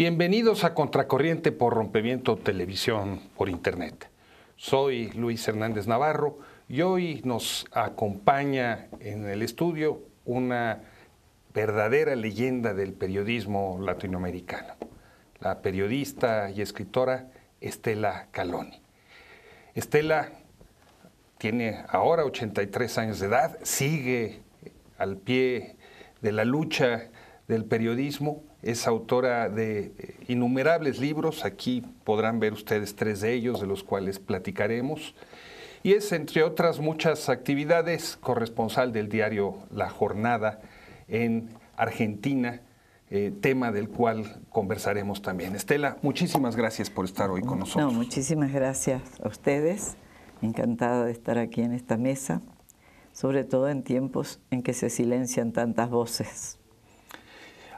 Bienvenidos a Contracorriente por Rompimiento Televisión por Internet. Soy Luis Hernández Navarro y hoy nos acompaña en el estudio una verdadera leyenda del periodismo latinoamericano, la periodista y escritora Estela Caloni. Estela tiene ahora 83 años de edad, sigue al pie de la lucha del periodismo, es autora de eh, innumerables libros, aquí podrán ver ustedes tres de ellos, de los cuales platicaremos, y es, entre otras muchas actividades, corresponsal del diario La Jornada en Argentina, eh, tema del cual conversaremos también. Estela, muchísimas gracias por estar hoy con nosotros. No, muchísimas gracias a ustedes, encantada de estar aquí en esta mesa, sobre todo en tiempos en que se silencian tantas voces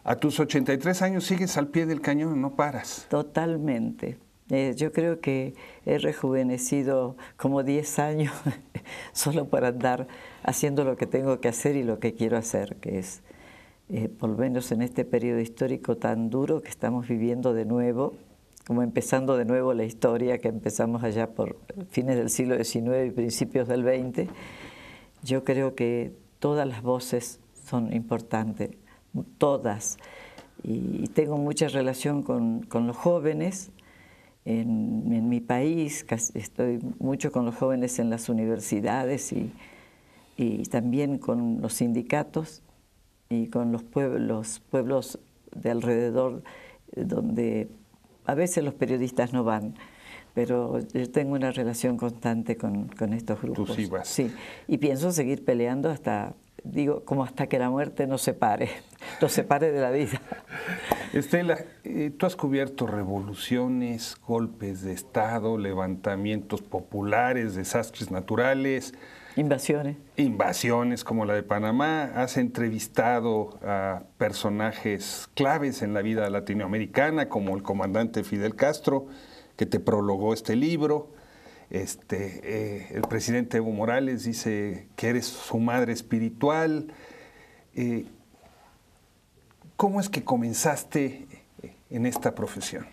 a tus 83 años sigues al pie del cañón, no paras. Totalmente. Eh, yo creo que he rejuvenecido como 10 años solo para andar haciendo lo que tengo que hacer y lo que quiero hacer, que es, eh, por lo menos en este periodo histórico tan duro que estamos viviendo de nuevo, como empezando de nuevo la historia que empezamos allá por fines del siglo XIX y principios del XX, yo creo que todas las voces son importantes todas. Y tengo mucha relación con, los jóvenes. En, mi país estoy mucho con los jóvenes en las universidades y, también con los sindicatos y con los pueblos, pueblos de alrededor donde a veces los periodistas no van, pero yo tengo una relación constante con, estos grupos. sí, y pienso seguir peleando hasta, digo, como hasta que la muerte nos separe los separe de la vida. Estela, eh, tú has cubierto revoluciones, golpes de Estado, levantamientos populares, desastres naturales. Invasiones. Invasiones como la de Panamá. Has entrevistado a personajes claves en la vida latinoamericana, como el comandante Fidel Castro, que te prologó este libro. Este, eh, el presidente Evo Morales dice que eres su madre espiritual. Eh, ¿Cómo es que comenzaste eh, en esta profesión?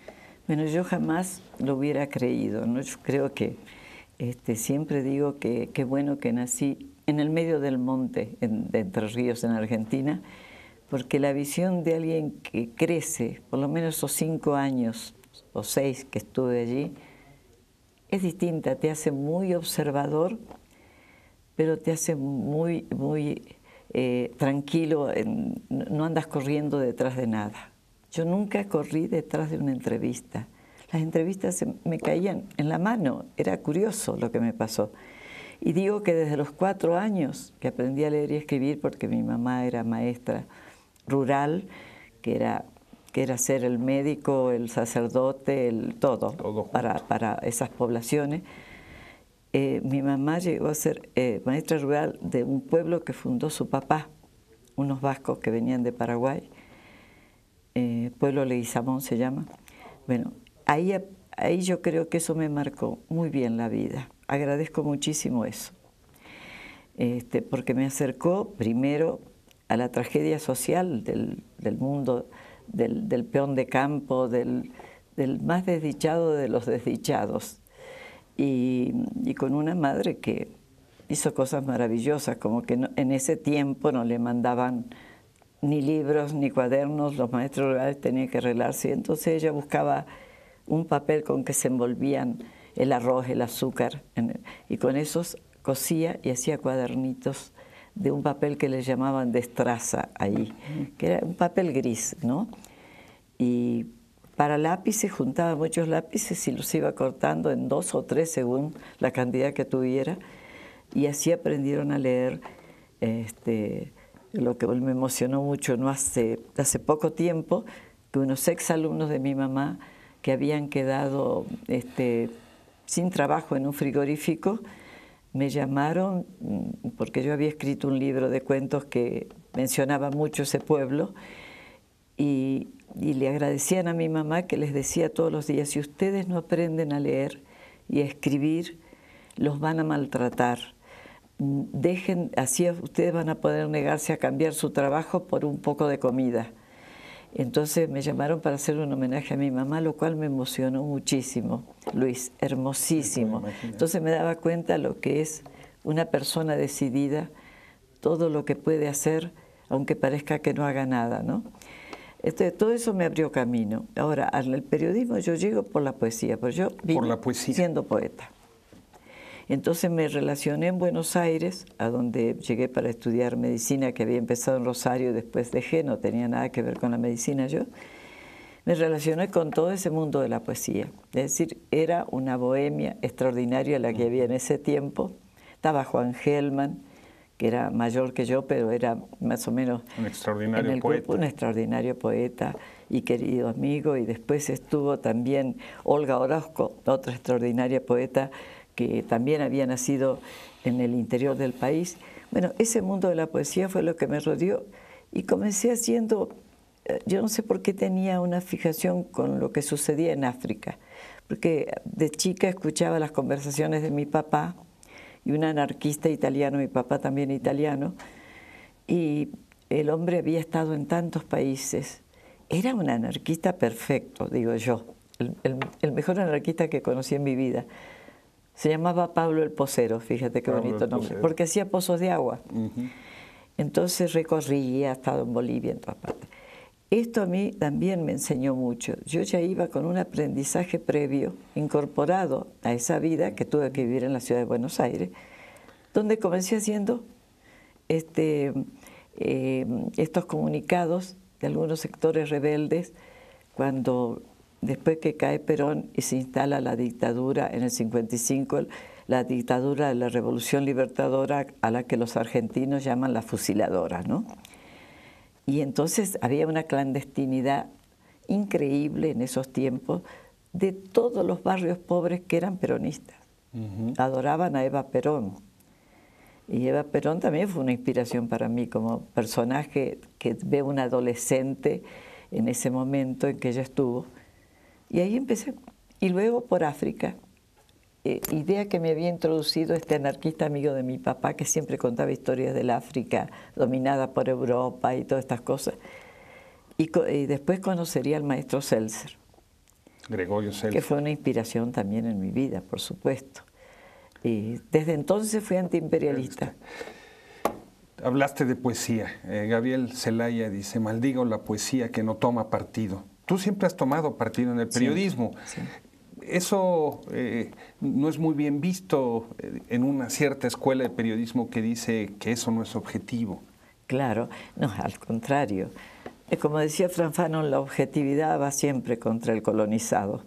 Bueno, yo jamás lo hubiera creído, ¿no? Yo creo que este, siempre digo que qué bueno que nací en el medio del monte de Entre Ríos, en Argentina, porque la visión de alguien que crece, por lo menos esos cinco años o seis que estuve allí, es distinta, te hace muy observador, pero te hace muy, muy eh, tranquilo, no andas corriendo detrás de nada. Yo nunca corrí detrás de una entrevista. Las entrevistas me caían en la mano, era curioso lo que me pasó. Y digo que desde los cuatro años que aprendí a leer y escribir, porque mi mamá era maestra rural, que era, ser el médico, el sacerdote, el todo, para esas poblaciones, eh, mi mamá llegó a ser eh, maestra rural de un pueblo que fundó su papá, unos vascos que venían de Paraguay, eh, pueblo Leguizamón se llama. Bueno, ahí, yo creo que eso me marcó muy bien la vida. Agradezco muchísimo eso, este, porque me acercó primero a la tragedia social del, mundo, del, peón de campo, del más desdichado de los desdichados, y, con una madre que hizo cosas maravillosas, como que en ese tiempo no le mandaban ni libros ni cuadernos, los maestros rurales tenían que arreglarse, entonces ella buscaba un papel con que se envolvían el arroz, el azúcar, y con esos cosía y hacía cuadernitos de un papel que le llamaban destraza ahí, que era un papel gris, ¿no? Y para lápices, juntaba muchos lápices y los iba cortando en dos o tres según la cantidad que tuviera. Y así aprendieron a leer. Este, lo que me emocionó mucho, no hace, hace poco tiempo, que unos ex alumnos de mi mamá que habían quedado este, sin trabajo en un frigorífico, me llamaron mm, porque yo había escrito un libro de cuentos que mencionaba mucho ese pueblo y, y le agradecían a mi mamá que les decía todos los días, si ustedes no aprenden a leer y a escribir, los van a maltratar. Dejen, así ustedes van a poder negarse a cambiar su trabajo por un poco de comida. Entonces me llamaron para hacer un homenaje a mi mamá, lo cual me emocionó muchísimo, Luis, hermosísimo. Entonces me daba cuenta lo que es una persona decidida, todo lo que puede hacer, aunque parezca que no haga nada, ¿no? Entonces, este, todo eso me abrió camino. Ahora, el periodismo yo llego por la poesía, pero yo por la poesía. siendo poeta. Entonces me relacioné en Buenos Aires, a donde llegué para estudiar medicina, que había empezado en Rosario, después dejé, no tenía nada que ver con la medicina yo. Me relacioné con todo ese mundo de la poesía. Es decir, era una bohemia extraordinaria la que había en ese tiempo. Estaba Juan Gelman, que era mayor que yo, pero era más o menos un extraordinario en poeta. un extraordinario poeta y querido amigo. Y después estuvo también Olga Orozco, otra extraordinaria poeta que también había nacido en el interior del país. Bueno, ese mundo de la poesía fue lo que me rodeó y comencé haciendo, eh, yo no sé por qué tenía una fijación con lo que sucedía en África, porque de chica escuchaba las conversaciones de mi papá y un anarquista italiano, mi papá también italiano, y el hombre había estado en tantos países. Era un anarquista perfecto, digo yo, el, mejor anarquista que conocí en mi vida. Se llamaba Pablo el Pocero, fíjate qué bonito nombre, porque hacía pozos de agua. Entonces recorría, ha estado en Bolivia, en todas partes. Esto a mí también me enseñó mucho. Yo ya iba con un aprendizaje previo incorporado a esa vida que tuve que vivir en la ciudad de Buenos Aires, donde comencé haciendo este, eh, estos comunicados de algunos sectores rebeldes cuando después que cae Perón y se instala la dictadura en el 55, la dictadura de la Revolución Libertadora a la que los argentinos llaman la fusiladora, ¿no? Y entonces había una clandestinidad increíble en esos tiempos de todos los barrios pobres que eran peronistas. Adoraban a Eva Perón. Y Eva Perón también fue una inspiración para mí como personaje que ve un adolescente en ese momento en que ella estuvo. Y ahí empecé. Y luego por África. Eh, idea que me había introducido este anarquista amigo de mi papá que siempre contaba historias del África dominada por Europa y todas estas cosas. Y, después conocería al maestro Seltzer. Gregorio Que fue una inspiración también en mi vida, por supuesto. Y desde entonces fui antiimperialista. Este, hablaste de poesía. Eh, Gabriel Celaya dice, maldigo la poesía que no toma partido. Tú siempre has tomado partido en el periodismo. sí eso eh, no es muy bien visto eh, en una cierta escuela de periodismo que dice que eso no es objetivo. Claro, no, al contrario. Eh, como decía Fran la objetividad va siempre contra el colonizado,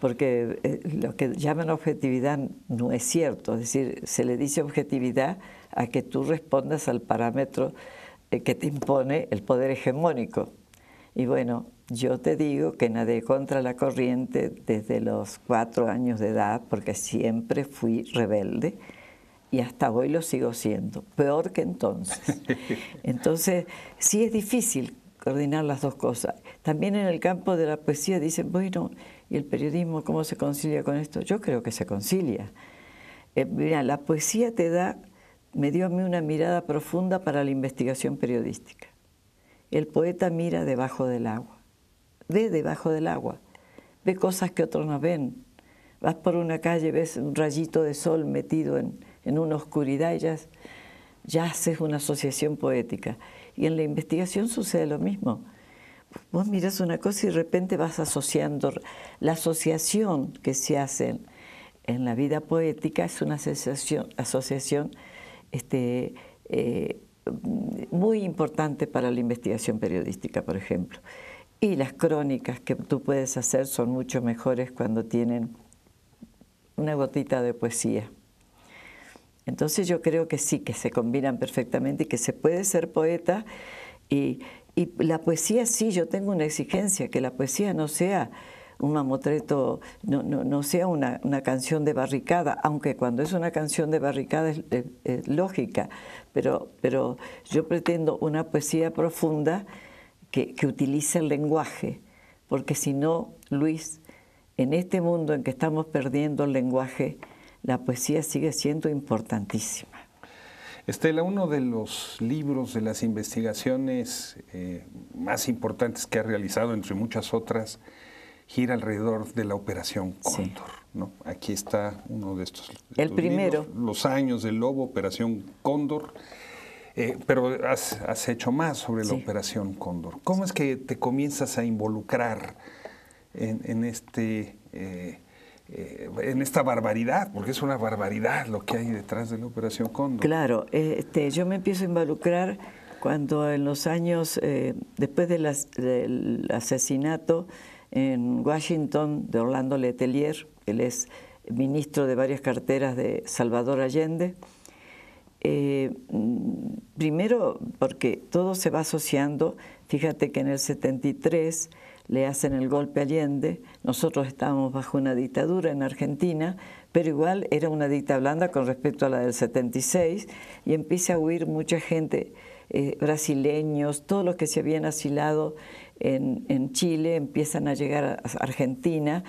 porque lo que llaman objetividad no es cierto, es decir, se le dice objetividad a que tú respondas al parámetro que te impone el poder hegemónico. Y bueno, yo te digo que nadé contra la corriente desde los cuatro años de edad porque siempre fui rebelde y hasta hoy lo sigo siendo, peor que entonces. Entonces, sí es difícil coordinar las dos cosas. También en el campo de la poesía dicen, bueno, ¿y el periodismo cómo se concilia con esto? Yo creo que se concilia. Eh, mira, la poesía te da, me dio a mí una mirada profunda para la investigación periodística. El poeta mira debajo del agua ve debajo del agua, ve cosas que otros no ven. Vas por una calle, ves un rayito de sol metido en, una oscuridad y ya, ya haces una asociación poética. Y en la investigación sucede lo mismo. Vos miras una cosa y de repente vas asociando. La asociación que se hace en la vida poética es una asociación, asociación este, eh, muy importante para la investigación periodística, por ejemplo. Y las crónicas que tú puedes hacer son mucho mejores cuando tienen una gotita de poesía. Entonces yo creo que sí, que se combinan perfectamente y que se puede ser poeta. Y, la poesía sí, yo tengo una exigencia, que la poesía no sea un mamotreto, no, sea una, canción de barricada, aunque cuando es una canción de barricada es, lógica, pero yo pretendo una poesía profunda que, utilice el lenguaje, porque si no, Luis, en este mundo en que estamos perdiendo el lenguaje, la poesía sigue siendo importantísima. Estela, uno de los libros de las investigaciones eh, más importantes que ha realizado, entre muchas otras, gira alrededor de la operación Cóndor. ¿no? Aquí está uno de estos. el primero. los años del lobo, operación Cóndor. Eh, pero has, hecho más sobre la operación Cóndor. ¿Cómo es que te comienzas a involucrar en, este... Eh, eh, en esta barbaridad, porque es una barbaridad lo que hay detrás de la Operación Cóndor. Claro, este, yo me empiezo a involucrar cuando en los años, después del asesinato en Washington de Orlando Letelier, él es ministro de varias carteras de Salvador Allende, eh, mm, primero, porque todo se va asociando, fíjate que en el 73 le hacen el golpe Allende, nosotros estábamos bajo una dictadura en Argentina, pero igual era una dicta blanda con respecto a la del 76 y empieza a huir mucha gente, eh, brasileños, todos los que se habían asilado en, en Chile empiezan a llegar a Argentina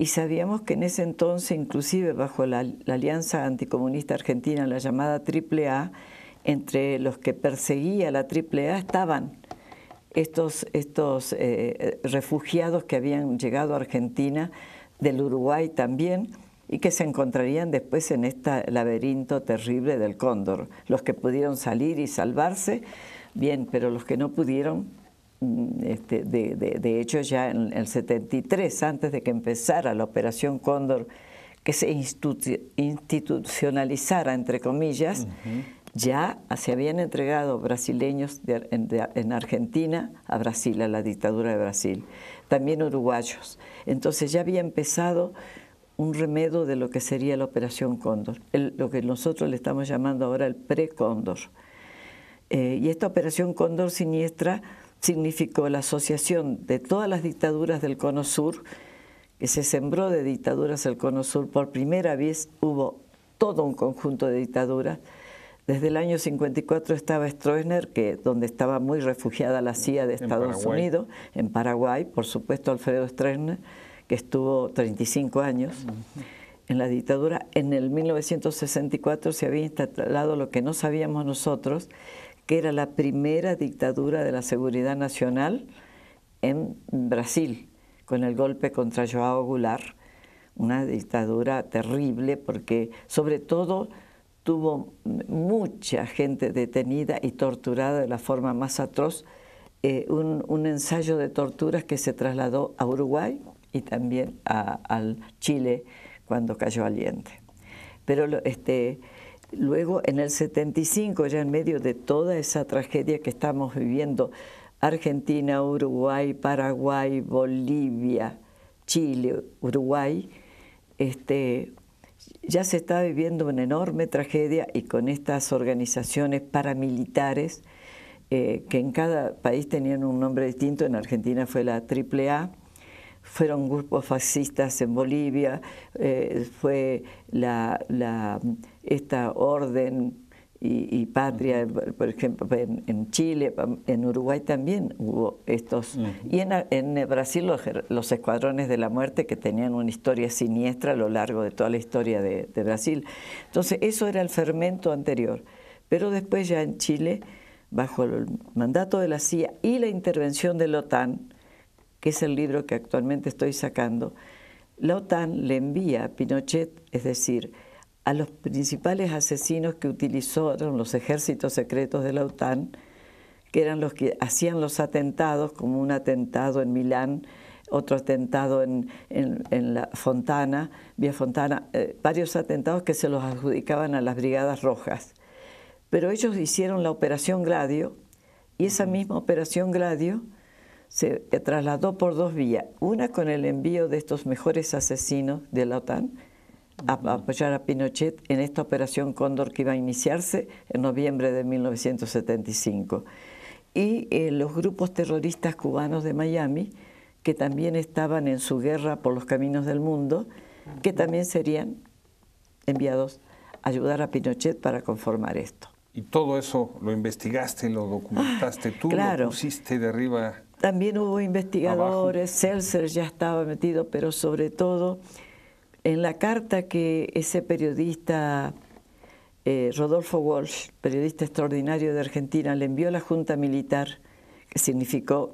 y sabíamos que en ese entonces, inclusive bajo la, Alianza Anticomunista Argentina, la llamada AAA, entre los que perseguía la AAA estaban estos, estos eh, refugiados que habían llegado a Argentina, del Uruguay también, y que se encontrarían después en este laberinto terrible del cóndor. Los que pudieron salir y salvarse, bien, pero los que no pudieron, Mm, este, de, hecho ya en el 73, antes de que empezara la Operación Cóndor, que se institucionalizara, entre comillas, ya se habían entregado brasileños en, Argentina a Brasil, a la dictadura de Brasil, también uruguayos. Entonces ya había empezado un remedio de lo que sería la Operación Cóndor, lo que nosotros le estamos llamando ahora el pre-Cóndor. Eh, y esta Operación Cóndor siniestra significó la asociación de todas las dictaduras del Cono Sur, que se sembró de dictaduras del Cono Sur, por primera vez hubo todo un conjunto de dictaduras. Desde el año 54 estaba Stroessner, que, donde estaba muy refugiada la CIA de Estados Unidos, en Paraguay, por supuesto Alfredo Stroessner, que estuvo 35 años en la dictadura. En el 1964 se había instalado lo que no sabíamos nosotros, que era la primera dictadura de la seguridad nacional en Brasil, con el golpe contra Joao Goulart, una dictadura terrible porque sobre todo tuvo mucha gente detenida y torturada de la forma más atroz, eh, un, ensayo de torturas que se trasladó a Uruguay y también al Chile cuando cayó aliente. Pero este, Luego, en el 75, ya en medio de toda esa tragedia que estamos viviendo, Argentina, Uruguay, Paraguay, Bolivia, Chile, Uruguay, este, ya se está viviendo una enorme tragedia y con estas organizaciones paramilitares, eh, que en cada país tenían un nombre distinto, en Argentina fue la AAA, fueron grupos fascistas en Bolivia, eh, fue esta orden y, patria, por ejemplo, en, Chile, en Uruguay también hubo estos. Y en, Brasil los, escuadrones de la muerte que tenían una historia siniestra a lo largo de toda la historia de, de Brasil. Entonces, eso era el fermento anterior. Pero después ya en Chile, bajo el mandato de la CIA y la intervención de la OTAN, que es el libro que actualmente estoy sacando, la OTAN le envía a Pinochet, es decir, a los principales asesinos que utilizaron los ejércitos secretos de la OTAN, que eran los que hacían los atentados, como un atentado en Milán, otro atentado en, la Fontana, Vía Fontana, eh, varios atentados que se los adjudicaban a las Brigadas Rojas. Pero ellos hicieron la Operación Gladio y esa misma Operación Gladio se trasladó por dos vías. Una con el envío de estos mejores asesinos de la OTAN a apoyar a Pinochet en esta operación Cóndor que iba a iniciarse en noviembre de 1975. Y eh, los grupos terroristas cubanos de Miami, que también estaban en su guerra por los caminos del mundo, que también serían enviados a ayudar a Pinochet para conformar esto. Y todo eso lo investigaste, lo documentaste, tú lo pusiste de arriba también hubo investigadores, Seltzer ya estaba metido, pero sobre todo en la carta que ese periodista, eh, Rodolfo Walsh, periodista extraordinario de Argentina, le envió a la Junta Militar, que significó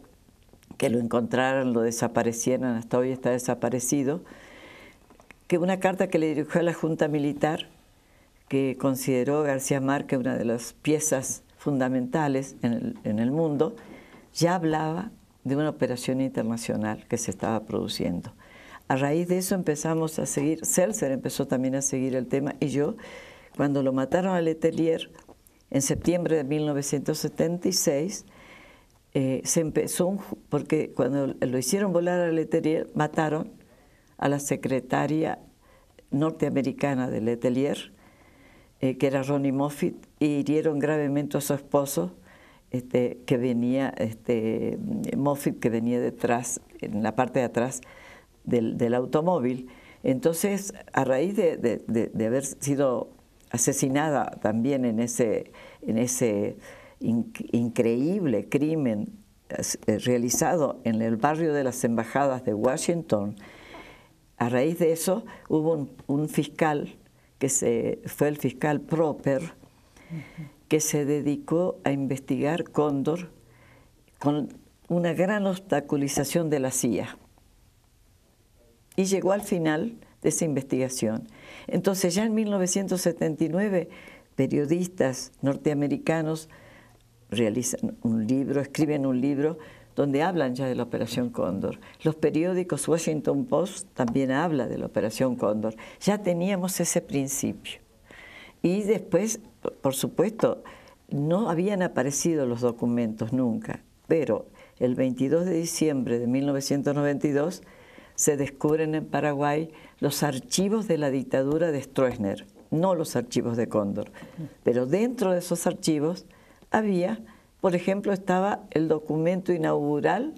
que lo encontraran, lo desaparecieran, hasta hoy está desaparecido, que una carta que le dirigió a la Junta Militar, que consideró García Márquez una de las piezas fundamentales en el, en el mundo, ya hablaba de una operación internacional que se estaba produciendo. A raíz de eso empezamos a seguir, Seltzer empezó también a seguir el tema y yo, cuando lo mataron a Letelier en septiembre de 1976, eh, se empezó, un, porque cuando lo hicieron volar a Letelier, mataron a la secretaria norteamericana de Letelier, eh, que era Ronnie Moffitt, y hirieron gravemente a su esposo, este, que venía, este, Moffitt que venía detrás, en la parte de atrás del, automóvil. Entonces, a raíz de, haber sido asesinada también en ese, en ese increíble crimen eh, realizado en el barrio de las embajadas de Washington, a raíz de eso hubo un, fiscal que se, fue el fiscal Proper, que se dedicó a investigar cóndor con una gran obstaculización de la CIA. Y llegó al final de esa investigación. Entonces ya en 1979, periodistas norteamericanos realizan un libro, escriben un libro donde hablan ya de la Operación Cóndor. Los periódicos Washington Post también habla de la Operación Cóndor. Ya teníamos ese principio. Y después, por supuesto, no habían aparecido los documentos nunca, pero el 22 de diciembre de 1992 se descubren en Paraguay los archivos de la dictadura de Stroessner, no los archivos de Cóndor, pero dentro de esos archivos había, por ejemplo, estaba el documento inaugural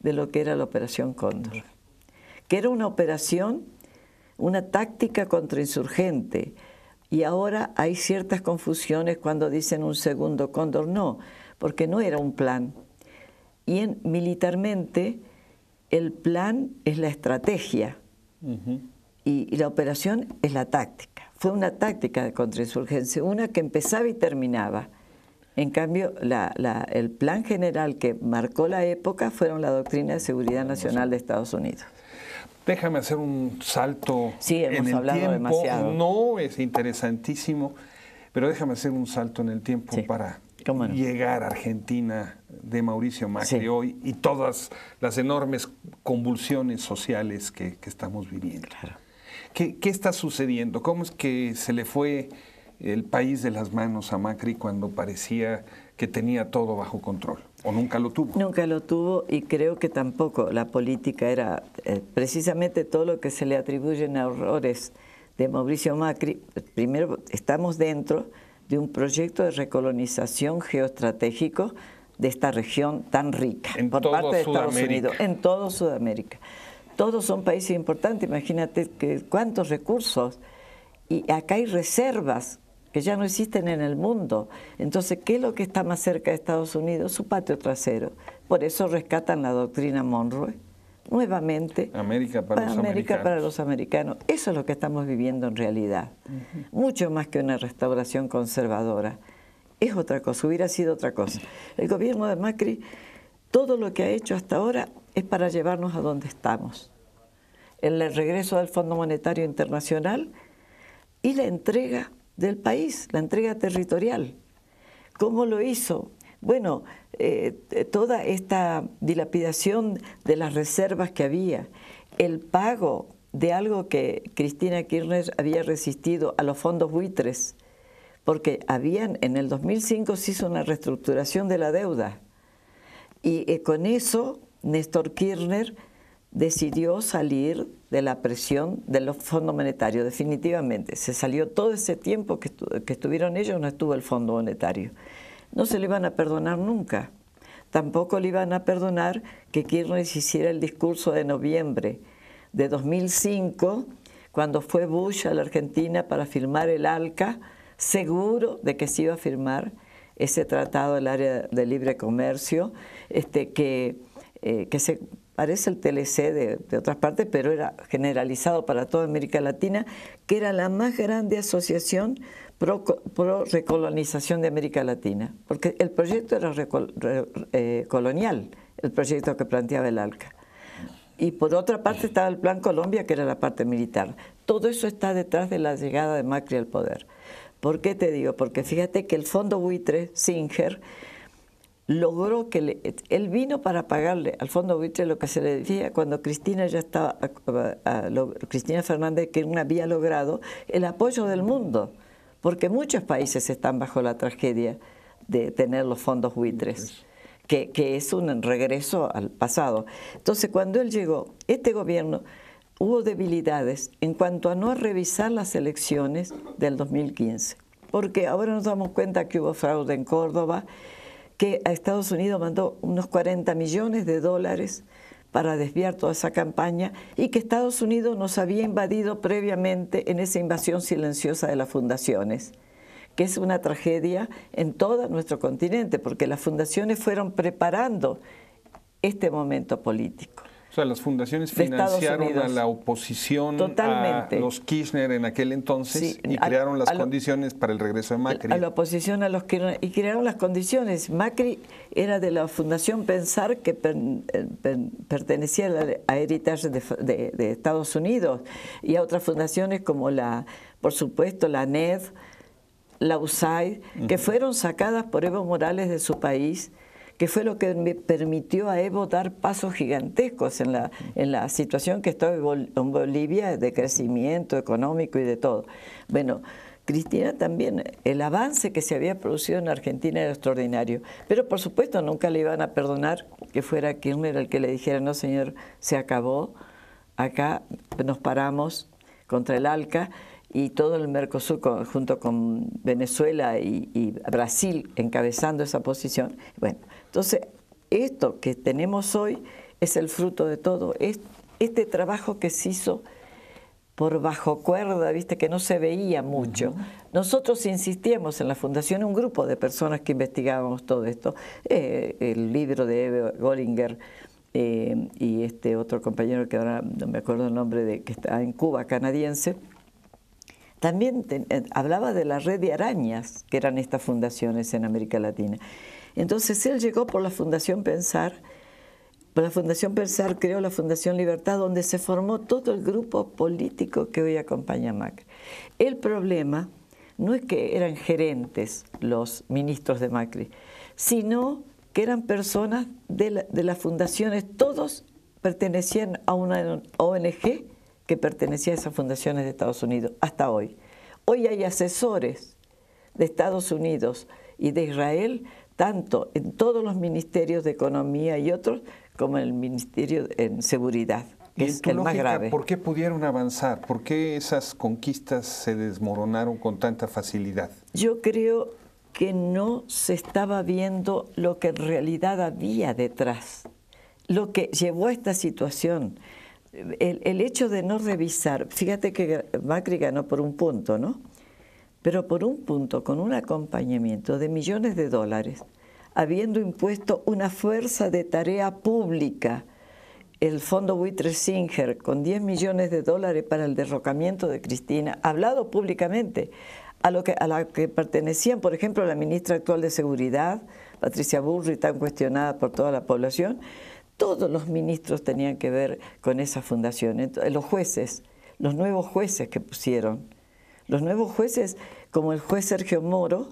de lo que era la Operación Cóndor, que era una operación, una táctica contrainsurgente, y ahora hay ciertas confusiones cuando dicen un segundo cóndor, no, porque no era un plan. Y militarmente el plan es la estrategia y, la operación es la táctica. Fue una táctica de contrainsurgencia, una que empezaba y terminaba. En cambio, el plan general que marcó la época fueron la doctrina de seguridad nacional de Estados Unidos. Déjame hacer un salto en el tiempo. No es interesantísimo, pero déjame hacer un salto en el tiempo para llegar a Argentina de Mauricio Macri hoy y todas las enormes convulsiones sociales que, estamos viviendo. Claro. ¿Qué, está sucediendo? ¿Cómo es que se le fue el país de las manos a Macri cuando parecía que tenía todo bajo control, o nunca lo tuvo. Nunca lo tuvo y creo que tampoco la política era eh, precisamente todo lo que se le atribuyen a horrores de Mauricio Macri. Primero, estamos dentro de un proyecto de recolonización geoestratégico de esta región tan rica por parte de Estados Unidos, en todo Sudamérica. Todos son países importantes, imagínate que, cuántos recursos y acá hay reservas que ya no existen en el mundo. Entonces, ¿qué es lo que está más cerca de Estados Unidos? Su patio trasero. Por eso rescatan la doctrina Monroe nuevamente América para, los americanos. Eso es lo que estamos viviendo en realidad. Mucho más que una restauración conservadora. Es otra cosa, hubiera sido otra cosa. El gobierno de Macri, todo lo que ha hecho hasta ahora es para llevarnos a donde estamos. El regreso del Fondo Monetario Internacional y la entrega del país, la entrega territorial. ¿Cómo lo hizo? Bueno, eh, toda esta dilapidación de las reservas que había, el pago de algo que Cristina Kirchner había resistido a los fondos buitres, porque habían en el 2005 se hizo una reestructuración de la deuda y eh, con eso Néstor Kirchner decidió salir de la presión del Fondo Monetario, definitivamente. Se salió todo ese tiempo que, estuvieron ellos, no estuvo el Fondo Monetario. No se le iban a perdonar nunca. Tampoco le iban a perdonar que Kirchner hiciera el discurso de noviembre de 2005, cuando fue Bush a la Argentina para firmar el ALCA, seguro de que se iba a firmar ese tratado del área de libre comercio, este, que, eh, que se parece el TLC de, otras partes, pero era generalizado para toda América Latina, que era la más grande asociación pro, recolonización de América Latina, porque el proyecto era eh, colonial, el proyecto que planteaba el ALCA. Y por otra parte estaba el Plan Colombia, que era la parte militar. Todo eso está detrás de la llegada de Macri al poder. ¿Por qué te digo? Porque fíjate que el fondo buitre, Singer, logró que él vino para pagarle al fondo buitre lo que se le decía cuando Cristina ya estaba Cristina Fernández que había logrado el apoyo del mundo porque muchos países están bajo la tragedia de tener los fondos buitres que, que es un regreso al pasado entonces cuando él llegó este gobierno hubo debilidades en cuanto a no revisar las elecciones del 2015 porque ahora nos damos cuenta que hubo fraude en Córdoba que a Estados Unidos mandó unos 40 millones de dólares para desviar toda esa campaña y que Estados Unidos nos había invadido previamente en esa invasión silenciosa de las fundaciones, que es una tragedia en todo nuestro continente, porque las fundaciones fueron preparando este momento político sea, las fundaciones financiaron a la oposición, a los Kirchner en aquel entonces y crearon las condiciones para el regreso de Macri. A la oposición a los Kirchner y crearon las condiciones. Macri era de la Fundación Pensar que eh, pertenecía a Heritage de, de, Estados Unidos y a otras fundaciones como la, por supuesto, la NED, la USAID, que fueron sacadas por Evo Morales de su país que fue lo que me permitió a Evo dar pasos gigantescos en la, en la situación que estaba en Bolivia de crecimiento económico y de todo. Bueno, Cristina también, el avance que se había producido en Argentina era extraordinario, pero por supuesto nunca le iban a perdonar que fuera Kirchner el que le dijera, no señor, se acabó, acá nos paramos contra el ALCA y todo el Mercosur junto con Venezuela y, y Brasil encabezando esa posición. Bueno, entonces, esto que tenemos hoy es el fruto de todo. Este trabajo que se hizo por bajo cuerda, viste, que no se veía mucho. Nosotros insistíamos en la fundación, un grupo de personas que investigábamos todo esto. Eh, el libro de Eve Gollinger eh, y este otro compañero que ahora no me acuerdo el nombre, de, que está en Cuba, canadiense, también eh, hablaba de la red de arañas, que eran estas fundaciones en América Latina. Entonces él llegó por la Fundación Pensar, por la Fundación Pensar creó la Fundación Libertad, donde se formó todo el grupo político que hoy acompaña a Macri. El problema no es que eran gerentes los ministros de Macri, sino que eran personas de las fundaciones, todos pertenecían a una ONG que pertenecía a esas fundaciones de Estados Unidos hasta hoy. Hoy hay asesores de Estados Unidos y de Israel, tanto en todos los ministerios de Economía y otros, como en el Ministerio de Seguridad, que es el más grave. ¿Por qué pudieron avanzar? ¿Por qué esas conquistas se desmoronaron con tanta facilidad? Yo creo que no se estaba viendo lo que en realidad había detrás, lo que llevó a esta situación el, hecho de no revisar, fíjate que Macri ganó por un punto, ¿no? Pero por un punto, con un acompañamiento de millones de dólares, habiendo impuesto una fuerza de tarea pública, el fondo Buitre Singer, con 10 millones de dólares para el derrocamiento de Cristina, hablado públicamente, a, lo que, a la que pertenecían, por ejemplo, la ministra actual de Seguridad, Patricia Burri, tan cuestionada por toda la población, todos los ministros tenían que ver con esa fundación. los jueces, los nuevos jueces que pusieron. Los nuevos jueces, como el juez Sergio Moro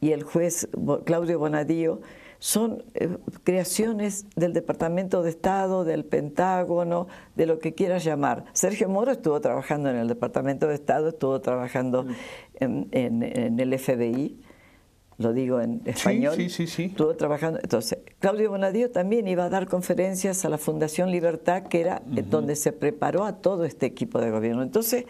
y el juez Claudio Bonadío, son eh, creaciones del Departamento de Estado, del Pentágono, de lo que quieras llamar. Sergio Moro estuvo trabajando en el Departamento de Estado, estuvo trabajando en, en el FBI, lo digo en español, sí, sí, sí, estuvo trabajando. Entonces, Claudio Bonadío también iba a dar conferencias a la Fundación Libertad, que era eh, donde se preparó a todo este equipo de gobierno. Entonces,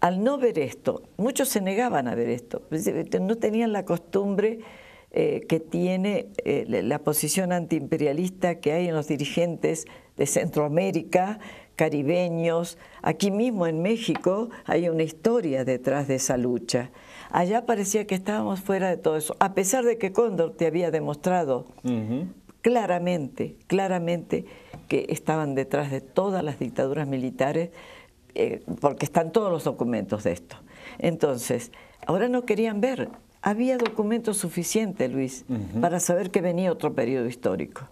al no ver esto, muchos se negaban a ver esto, este, no tenían la costumbre eh, que tiene eh, la posición antiimperialista que hay en los dirigentes de Centroamérica, caribeños, aquí mismo en México hay una historia detrás de esa lucha allá parecía que estábamos fuera de todo eso, a pesar de que Cóndor te había demostrado claramente, claramente que estaban detrás de todas las dictaduras militares, eh, porque están todos los documentos de esto. Entonces, ahora no querían ver, había documentos suficiente Luis, para saber que venía otro periodo histórico.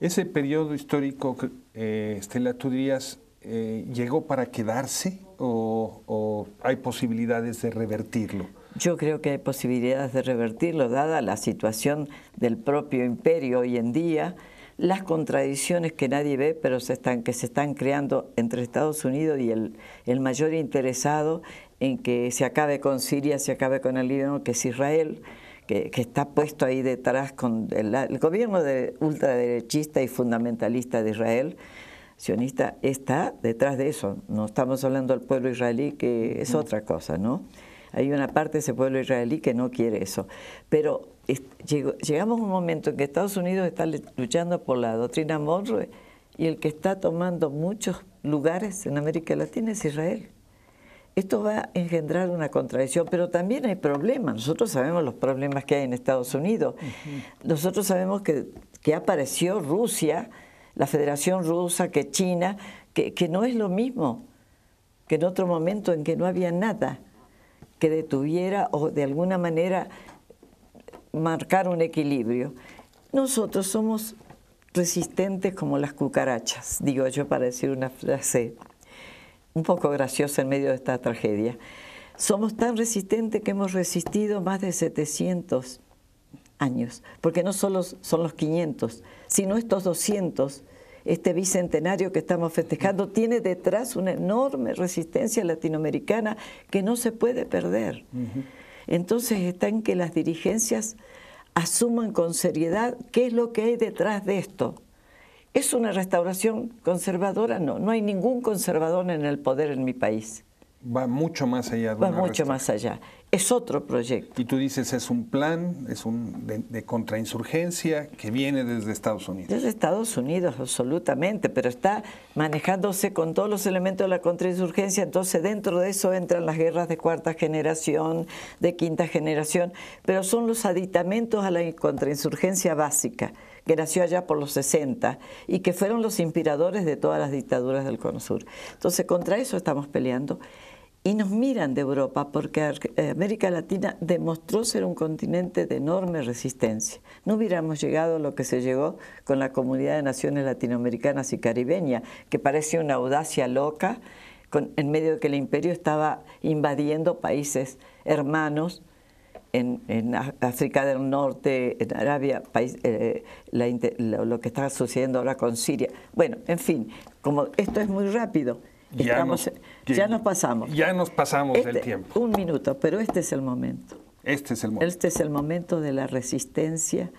Ese periodo histórico, eh, Estela, tú dirías, eh, llegó para quedarse o, hay posibilidades de revertirlo? Yo creo que hay posibilidades de revertirlo, dada la situación del propio imperio hoy en día, las contradicciones que nadie ve, pero que se están creando entre Estados Unidos y el, el mayor interesado en que se acabe con Siria, se acabe con el Líbano, que es Israel. Que, está puesto ahí detrás con el, el gobierno de ultraderechista y fundamentalista de Israel sionista está detrás de eso. No estamos hablando del pueblo israelí, que es mm. otra cosa, ¿no? Hay una parte de ese pueblo israelí que no quiere eso. Pero llegamos a un momento en que Estados Unidos está luchando por la doctrina Monroe y el que está tomando muchos lugares en América Latina es Israel. Esto va a engendrar una contradicción, pero también hay problemas. Nosotros sabemos los problemas que hay en Estados Unidos. Nosotros sabemos que, que apareció Rusia la Federación Rusa, que China, que, no es lo mismo que en otro momento en que no había nada que detuviera o de alguna manera marcar un equilibrio. Nosotros somos resistentes como las cucarachas, digo yo para decir una frase un poco graciosa en medio de esta tragedia. Somos tan resistentes que hemos resistido más de 700 años, porque no solo son los 500, sino estos 200 este bicentenario que estamos festejando tiene detrás una enorme resistencia latinoamericana que no se puede perder. Entonces está en que las dirigencias asuman con seriedad qué es lo que hay detrás de esto. ¿Es una restauración conservadora? No, no hay ningún conservador en el poder en mi país. Va mucho más allá. De Va mucho más allá. Es otro proyecto. Y tú dices, es un plan, es un de, contrainsurgencia que viene desde Estados Unidos. Desde Estados Unidos, absolutamente, pero está manejándose con todos los elementos de la contrainsurgencia, entonces dentro de eso entran las guerras de cuarta generación, de quinta generación, pero son los aditamentos a la contrainsurgencia básica que nació allá por los 60 y que fueron los inspiradores de todas las dictaduras del Cono Sur. Entonces, contra eso estamos peleando. Y nos miran de Europa porque eh, América Latina demostró ser un continente de enorme resistencia. No hubiéramos llegado a lo que se llegó con la Comunidad de Naciones Latinoamericanas y Caribeña, que parece una audacia loca, en medio de que el imperio estaba invadiendo países hermanos en, África del Norte, en Arabia, eh, lo, que está sucediendo ahora con Siria. Bueno, en fin, como esto es muy rápido, ya, nos, ya, nos pasamos. Ya nos pasamos el del este, tiempo. Un minuto, pero este es el momento. Este es el momento. Este es el momento de la resistencia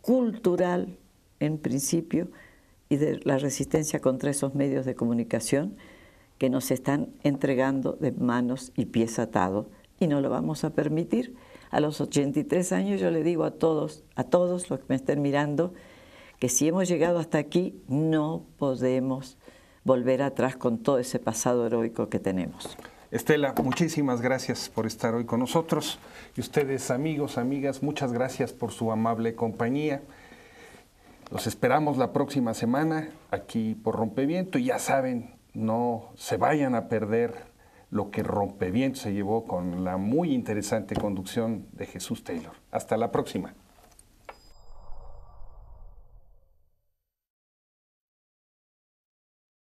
cultural, en principio, y de la resistencia contra esos medios de comunicación que nos están entregando de manos y pies atados. Y no lo vamos a permitir a los 83 años yo le digo a todos, a todos los que me estén mirando, que si hemos llegado hasta aquí, no podemos volver atrás con todo ese pasado heroico que tenemos. Estela, muchísimas gracias por estar hoy con nosotros. Y ustedes, amigos, amigas, muchas gracias por su amable compañía. Los esperamos la próxima semana aquí por Rompeviento y ya saben, no se vayan a perder lo que rompe bien se llevó con la muy interesante conducción de Jesús Taylor. Hasta la próxima.